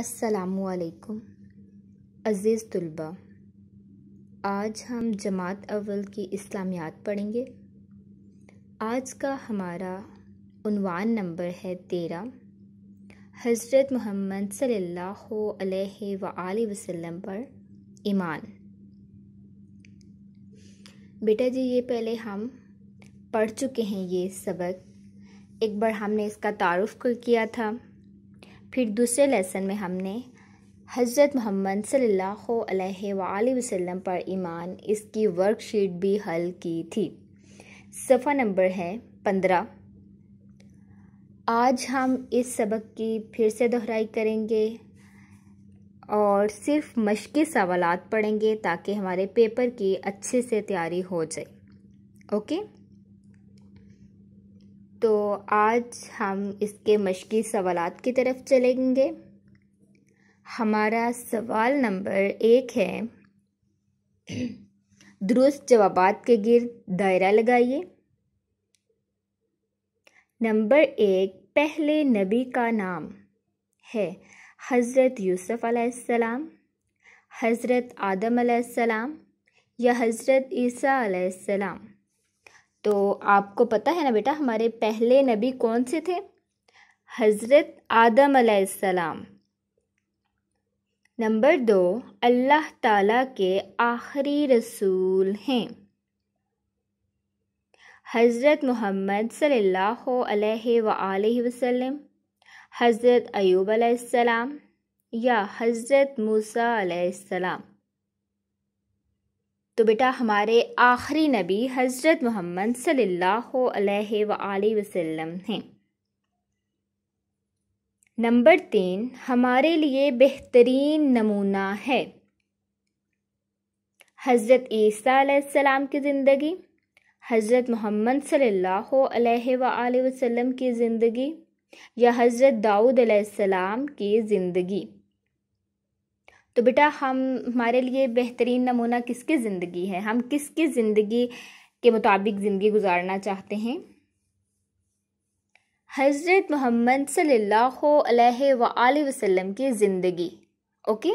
असलकुम अज़ीज़ तलबा आज हम जमात अव्वल की इस्लामियात पढ़ेंगे आज का हमारा उनवान नंबर है तेरह हज़रत मोहम्मद सल्ला अलैहि पर ईमान बेटा जी ये पहले हम पढ़ चुके हैं ये सबक एक बार हमने इसका तारफ़ किया था फिर दूसरे लेसन में हमने हज़रत मोहम्मद सल्ला अलैहि वसल्लम पर ईमान इसकी वर्कशीट भी हल की थी सफ़ा नंबर है पंद्रह आज हम इस सबक की फिर से दोहराई करेंगे और सिर्फ मशक सवाल पढ़ेंगे ताकि हमारे पेपर की अच्छे से तैयारी हो जाए ओके तो आज हम इसके मशक़ी सवाल की तरफ चलेंगे हमारा सवाल नंबर एक है दुरुस्त जवाब के गिर दायरा लगाइए नंबर एक पहले नबी का नाम है हज़रत यूसुफ़ अलैहिस्सलाम हज़रत आदम अलैहिस्सलाम या हज़रत ईसा अलैहिस्सलाम तो आपको पता है ना बेटा हमारे पहले नबी कौन से थे हज़रत आदम सलाम नंबर दो अल्लाह ताला के आखिरी रसूल हैं हज़रत मोहम्मद सल्लल्लाहु अलैहि वसल्लम हज़रत अयूब सलाम या हज़रत मूसा सलाम तो बेटा हमारे आखिरी नबी हज़रत मोहम्मद सल्लल्लाहु अलैहि वसल्लम हैं नंबर तीन हमारे लिए बेहतरीन नमूना है हज़रत ईसा की ज़िंदगी हज़रत मोहम्मद सल्ला वसल्लम की ज़िंदगी या हज़रत दाऊद की ज़िंदगी तो बेटा हम हमारे लिए बेहतरीन नमूना किसकी ज़िंदगी है हम किसकी ज़िंदगी के मुताबिक ज़िंदगी गुजारना चाहते हैं हज़रत मोहम्मद सल्लल्लाहु अलैहि वसल्लम की ज़िंदगी ओके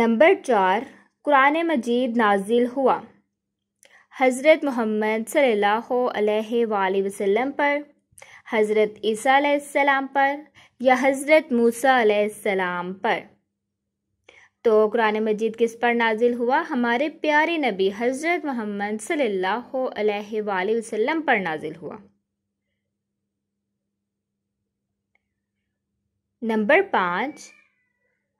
नंबर चार कुरान मजीद नाजिल हुआ हज़रत मोहम्मद सल्लल्लाहु अलैहि वसल्लम पर हज़रत ईसा पर या हज़रत मूसा पर तो कुरान मजीद किस पर नाजिल हुआ हमारे प्यारे नबी हज़रत मोहम्मद सल्लल्लाहु पर नाजिल हुआ नंबर पाँच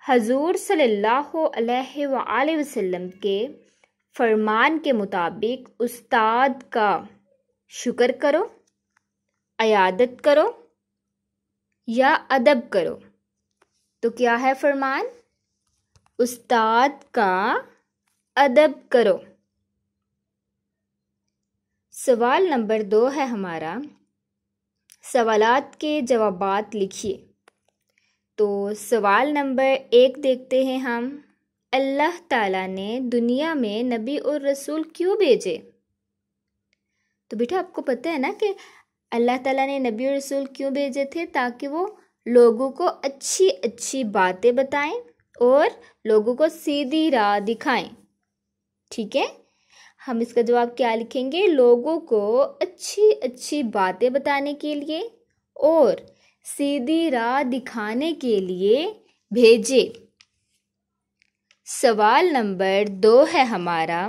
हजूर सल्ला वसम के फरमान के मुताबिक उस्ताद का शुक्र करो अयादत करो या अदब करो तो क्या है फरमान उस्ताद का अदब करो सवाल नंबर दो है हमारा सवालात के जवाबात लिखिए तो सवाल नंबर एक देखते हैं हम अल्लाह ताला ने दुनिया में नबी और रसूल क्यों भेजे तो बेटा आपको पता है ना कि अल्लाह ताला ने नबी और रसूल क्यों भेजे थे ताकि वो लोगों को अच्छी अच्छी बातें बताएं और लोगों को सीधी राह दिखाएं ठीक है हम इसका जवाब क्या लिखेंगे लोगों को अच्छी अच्छी बातें बताने के लिए और सीधी राह दिखाने के लिए भेजे सवाल नंबर दो है हमारा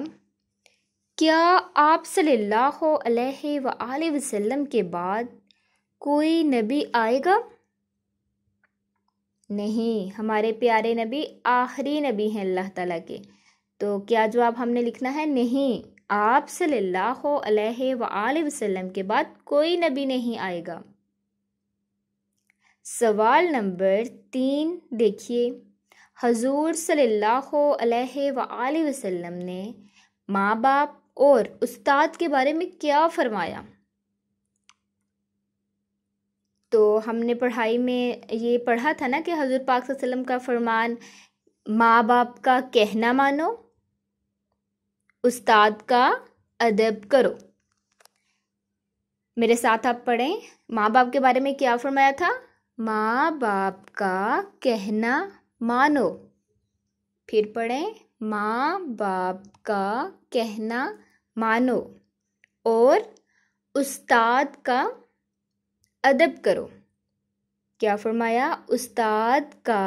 क्या आप सल्लल्लाहु अलैहि वसल्लम के बाद कोई नबी आएगा नहीं हमारे प्यारे नबी आखिरी नबी हैं अल्लाह ताला के तो क्या जवाब हमने लिखना है नहीं आप सल्लल्लाहु अलैहि वसल्लम के बाद कोई नबी नहीं आएगा सवाल नंबर तीन देखिए हजूर सल्लल्लाहु अलैहि वसल्लम ने माँ बाप और उस्ताद के बारे में क्या फरमाया तो हमने पढ़ाई में ये पढ़ा था ना कि हजूर पाक वसलम का फरमान माँ बाप का कहना मानो उस्ताद का अदब करो मेरे साथ आप पढ़ें माँ बाप के बारे में क्या फरमाया था माँ बाप का कहना मानो फिर पढ़ें माँ बाप का कहना मानो और उस्ताद का अदब करो क्या फरमाया उस्ताद का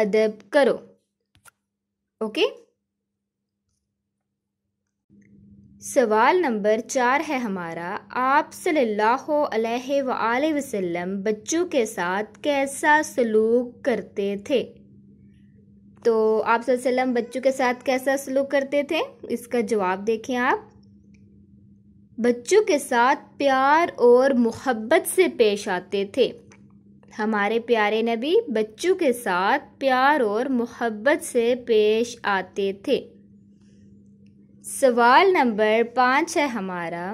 अदब करो ओके सवाल नंबर चार है हमारा आप सल्लल्लाहु अलैहि वसल्लम बच्चों के साथ कैसा सलूक करते थे तो आप सल्लम बच्चों के साथ कैसा सलूक करते थे इसका जवाब देखें आप बच्चों के साथ प्यार और मोहब्बत से पेश आते थे हमारे प्यारे नबी बच्चों के साथ प्यार और मोहब्बत से पेश आते थे सवाल नंबर पाँच है हमारा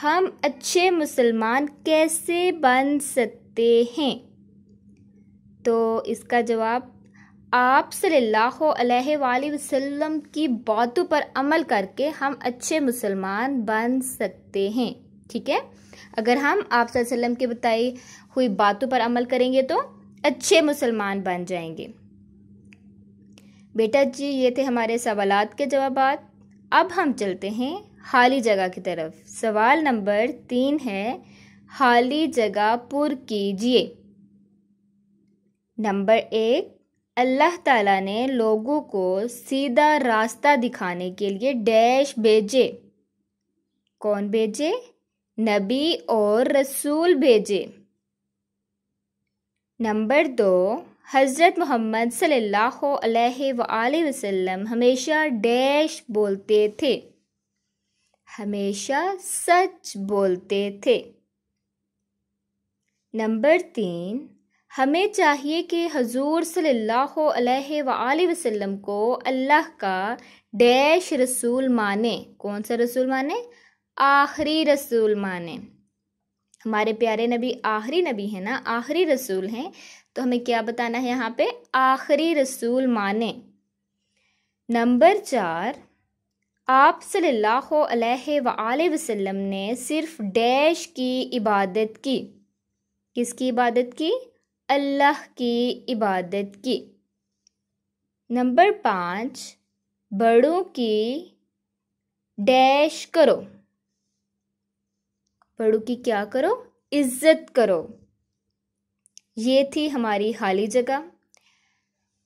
हम अच्छे मुसलमान कैसे बन सकते हैं तो इसका जवाब आप सल्लल्लाहु वसल्लम की बातों पर अमल करके हम अच्छे मुसलमान बन सकते हैं ठीक है अगर हम आप के बताई हुई बातों पर अमल करेंगे तो अच्छे मुसलमान बन जाएंगे बेटा जी ये थे हमारे सवाल के जवाब अब हम चलते हैं हाली जगह की तरफ सवाल नंबर तीन है हाली जगह पुर कीजिए नंबर एक अल्लाह ताला ने लोगों को सीधा रास्ता दिखाने के लिए डैश भेजे कौन भेजे नबी और रसूल भेजे नंबर दो हज़रत मोहम्मद सल्लल्लाहु अलैहि वसल्लम हमेशा डैश बोलते थे हमेशा सच बोलते थे नंबर तीन हमें चाहिए कि हजूर सल्लल्लाहु अलैहि वसल्लम को अल्लाह का डैश रसूल माने कौन सा रसूल माने आखिरी रसूल माने हमारे प्यारे नबी आखिरी नबी है ना आखिरी रसूल हैं तो हमें क्या बताना है यहाँ पे आखिरी रसूल माने नंबर चार आप सल्ला अलैहि वसल्लम ने सिर्फ डैश की इबादत की किसकी इबादत की अल्लाह की इबादत की नंबर पाँच बड़ों की डैश करो बड़ों की क्या करो इज्जत करो ये थी हमारी खाली जगह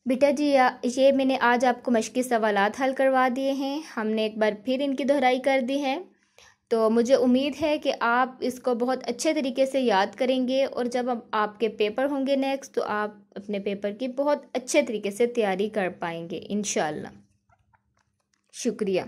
बेटा जी ये मैंने आज आपको मश्क़ी सवाल हल करवा दिए हैं हमने एक बार फिर इनकी दोहराई कर दी है तो मुझे उम्मीद है कि आप इसको बहुत अच्छे तरीके से याद करेंगे और जब आप, आपके पेपर होंगे नेक्स्ट तो आप अपने पेपर की बहुत अच्छे तरीके से तैयारी कर पाएंगे इन शुक्रिया